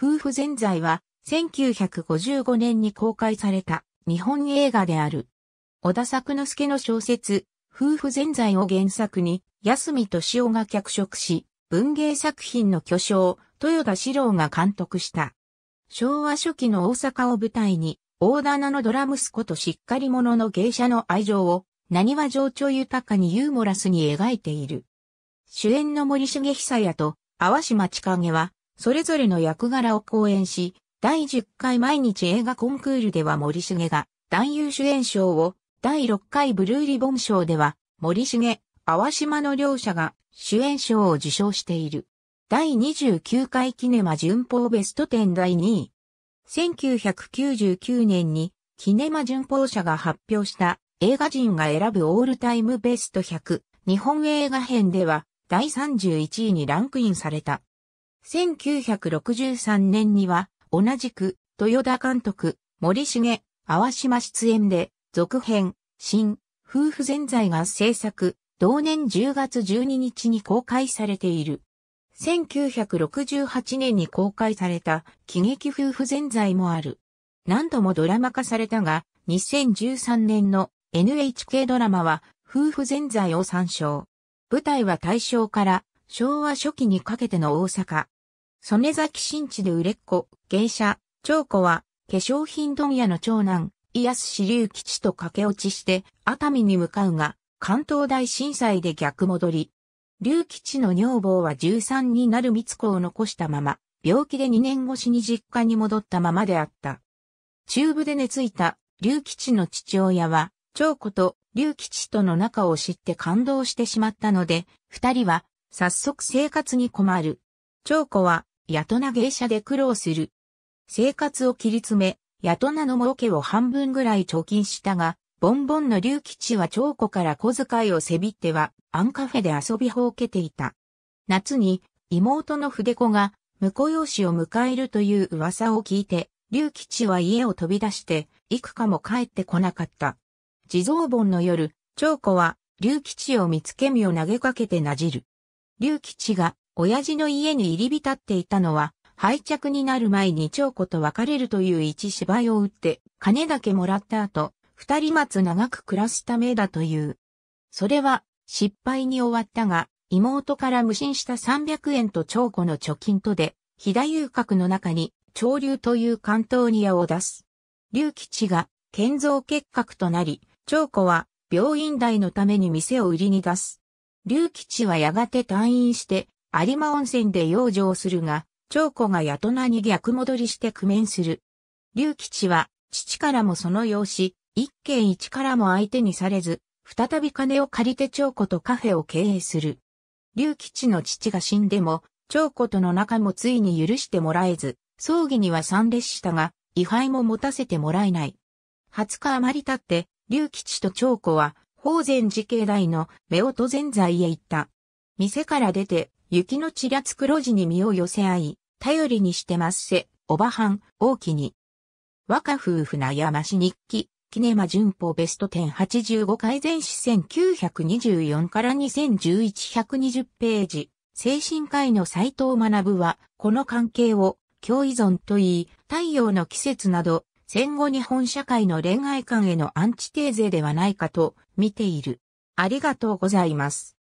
夫婦全在は1955年に公開された日本映画である。小田作之助の小説、夫婦全在を原作に、安見敏夫が脚色し、文芸作品の巨匠、豊田史郎が監督した。昭和初期の大阪を舞台に、大棚のドラ息子としっかり者の芸者の愛情を、何は情緒豊かにユーモラスに描いている。主演の森重久也と、淡島千景は、それぞれの役柄を講演し、第10回毎日映画コンクールでは森重が男優主演賞を、第6回ブルーリボン賞では、森重、淡島の両者が主演賞を受賞している。第29回キネマ巡報ベスト10第2位。1999年にキネマ巡報社が発表した映画人が選ぶオールタイムベスト100日本映画編では第31位にランクインされた。1963年には、同じく、豊田監督、森重、淡島出演で、続編、新、夫婦全在が制作、同年10月12日に公開されている。1968年に公開された喜劇夫婦全在もある。何度もドラマ化されたが、2013年の NHK ドラマは夫婦全在を参照。舞台は大正から昭和初期にかけての大阪、曽根崎新地で売れっ子、芸者、長子は、化粧品問屋の長男、伊安支流吉と駆け落ちして、熱海に向かうが、関東大震災で逆戻り。龍吉の女房は13になるつ子を残したまま、病気で2年越しに実家に戻ったままであった。中部で寝ついた龍吉の父親は、長子と龍吉との仲を知って感動してしまったので、二人は早速生活に困る。長子はヤトナ芸者で苦労する。生活を切り詰め、ヤトナの儲けを半分ぐらい貯金したが、ボンボンの龍吉は長子から小遣いをせびっては、アンカフェで遊びほうけていた。夏に、妹の筆子が、婿養子を迎えるという噂を聞いて、龍吉は家を飛び出して、幾かも帰ってこなかった。地蔵盆の夜、長子は、龍吉を見つけ身を投げかけてなじる。龍吉が親父の家に入り浸っていたのは、廃着になる前に長子と別れるという一芝居を打って、金だけもらった後、二人松長く暮らすためだという。それは、失敗に終わったが、妹から無心した300円と長子の貯金とで、飛騨遊郭の中に、潮流という関東にアを出す。龍吉が、建造結核となり、長子は、病院代のために店を売りに出す。龍吉はやがて退院して、有馬温泉で養生するが、長子が宿なに逆戻りして苦面する。龍吉は、父からもその養子、一軒一からも相手にされず、再び金を借りて長子とカフェを経営する。龍吉の父が死んでも、長子との仲もついに許してもらえず、葬儀には参列したが、位牌も持たせてもらえない。20日余り経って、龍吉と長子は、法善寺境内の夫婦全財へ行った。店から出て、雪のちらつく路地に身を寄せ合い、頼りにしてますせ、おばはん、大きに。若夫婦やまし日記、キネマ旬報ベスト10 85回前史1924から2011120ページ。精神科医の斎藤学は、この関係を、共依存といい、太陽の季節など、戦後日本社会の恋愛観へのアンチテーゼではないかと見ている。ありがとうございます。